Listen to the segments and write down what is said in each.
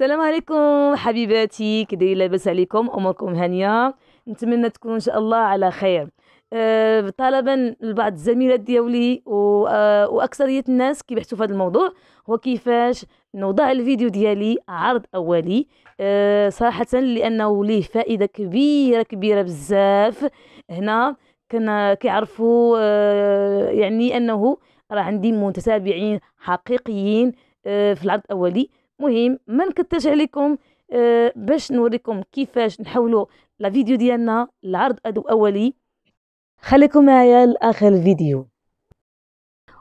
السلام عليكم حبيباتي كي لاباس عليكم اموركم هانيه نتمنى تكونوا ان شاء الله على خير أه طالبا لبعض الزميلات ديالي آه، واكثريه الناس كيبحثوا في هذا الموضوع هو كيفاش نوضع الفيديو ديالي عرض اولي أه صراحه لانه ليه فائده كبيره كبيره بزاف هنا كنا كيعرفوا آه، يعني انه راه عندي متابعين حقيقيين آه، في العرض الاولي مهم ما نكترش عليكم آه باش نوريكم كيفاش نحولوا لا فيديو ديالنا لعرض اولي خليكم معايا لاخر الفيديو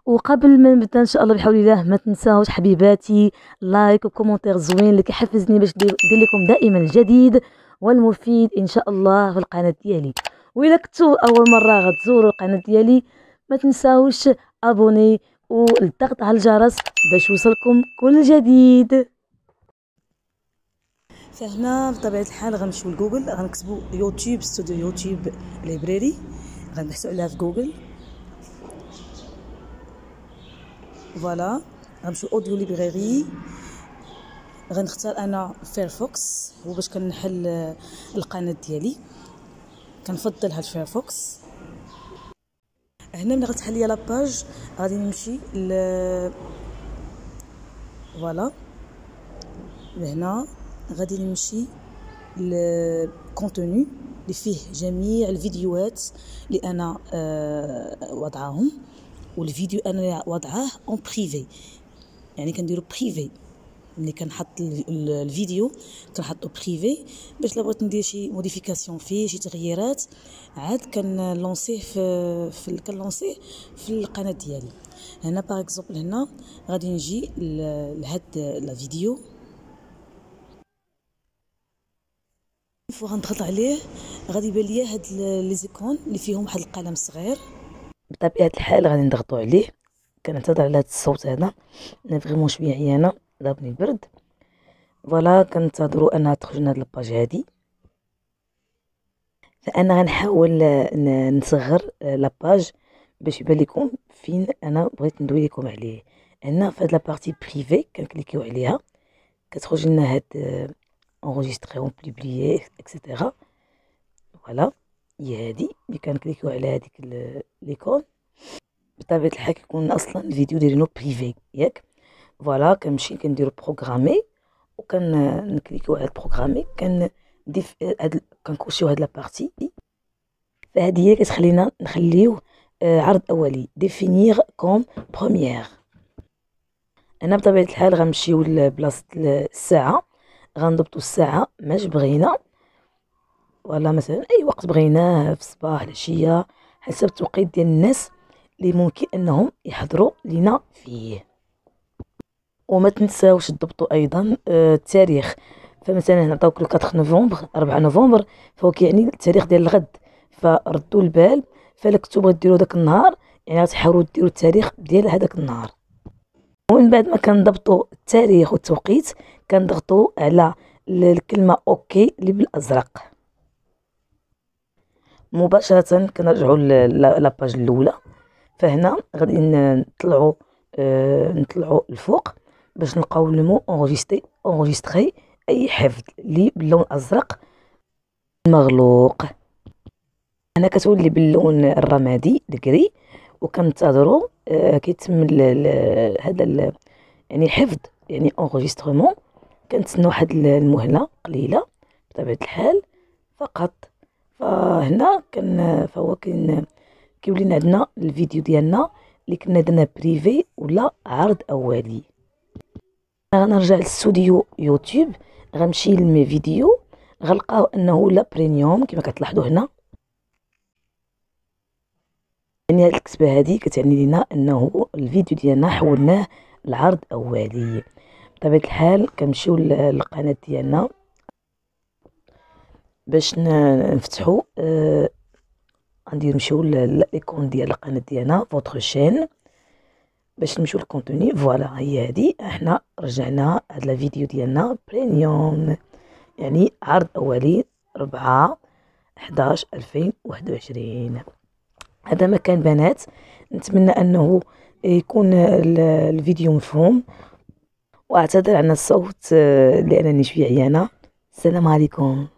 وقبل ما نبدا ان شاء الله بحول الله ما تنساوش حبيباتي لايك وكومونتير زوين اللي كيحفزني باش ندير لكم دائما الجديد والمفيد ان شاء الله في القناه ديالي واذا كنتو اول مره غتزوروا القناه ديالي ما تنساوش ابوني والضغط على الجرس باش يوصلكم كل جديد فهنا بطبيعه الحال غنمشيو لجوجل غنكتبو يوتيوب ستوديو يوتيوب ليبراري غنبحثو عليها في جوجل فوالا غنمشيو اوديو ليبراري غنختار انا فيرفوكس هو باش كنحل القناه ديالي كنفضل هاد فايرفوكس هنا ملي غتحل ليا لاباج غادي نمشي ل فوالا لهنا غادي نمشي للكونتوني اللي فيه جميع الفيديوهات اللي انا آه، وضعاهم والفيديو انا وضعاه اون بريفي يعني كنديرو بريفي ملي كنحط الفيديو كنحطو بريفي باش لا بغيت ندير شي موديفيكاسيون فيه شي تغييرات عاد كنلونسيه في في كنلونسيه في القناه ديالي هنا باغ اكزومبل هنا غادي نجي لهاد لا فيديو نشوف وغنضغط عليه غادي يبان ليا هاد لي زيكون اللي فيهم واحد القلم صغير بطبيعه الحال غادي نضغطو عليه كنعتذر على هاد الصوت هذا انا فريمون شويه عيانه ضربني البرد فوالا كنتظرو انها تخرج من هاد الباج هادي فانا غنحاول نصغر لاباج باش يبان لكم فين انا بغيت ندوي لكم عليه هنا في هاد لابارتي بريفي كنكليكيو عليها كتخرج لنا هاد اونغيستريهم بليبلييه اكسيتيرا فوالا هي هادي ملي كنكليكيو على هاديك ليكون بطبيعه الحال كيكون اصلا الفيديو ديالنا بريفي ياك فوالا كنمشي كنديرو بروغرامي وكنكليكيو على البروغرامي كنضيف هاد كنكوشيو هاد لابارتي فهادي هي كتخلينا نخليوه عرض اولي ديفينيغ كوم بروميير انا بطبيعه الحال غنمشيو لبلاصه الساعه غنضبطوا الساعه ماش بغينا ولا مثلا اي وقت بغيناه في الصباح العشيه حسب التوقيت ديال الناس اللي ممكن انهم يحضروا لينا فيه وما تنساوش تضبطوا ايضا آه، التاريخ فمثلا نعطيوك 4 نوفمبر 4 نوفمبر فهو كيعني التاريخ ديال الغد فردوا البال فالكتب ديرو داك النهار يعني غتحاولوا ديروا التاريخ ديال هذاك النهار ومن بعد ما كنضبطوا التاريخ والتوقيت كنضغطوا على الكلمه اوكي اللي بالازرق مباشره كنرجعوا لاباج الاولى فهنا غادي نطلعوا نطلعوا آه، الفوق باش نلقاو لو اونغيستري اونغيستري اي حفظ اللي باللون الازرق مغلوق هنا كتولي باللون الرمادي الكري وكنتظروا آه، كيتم هذا يعني الحفظ يعني اونغيسترومون كنتسنى واحد المهله قليله بطبيعه الحال فقط فهنا كان فهو كان كيولي عندنا الفيديو ديالنا اللي كنا درنا بريفي ولا عرض اولي غنرجع للاستوديو يوتيوب غنمشي لمي فيديو غنلقاو انه لا بريميوم كما كتلاحظوا هنا يعني هاد الكتبه هادي كتعني لينا انه الفيديو ديالنا حولناه لعرض اولي بطبيعه الحال كنمشيو للقناه ديالنا باش نفتحو آه غندير نمشيو للايكون ديال القناه ديالنا فوتر شين باش نمشيو للكونتوني فوالا هي هادي احنا رجعنا هاد الفيديو ديالنا بريميوم يعني عرض اولي ربعة حداش ألفين وواحد وعشرين هذا مكان بنات نتمنى انه يكون الفيديو مفهوم واعتذر عن الصوت آه، لانني شويه عيانه السلام عليكم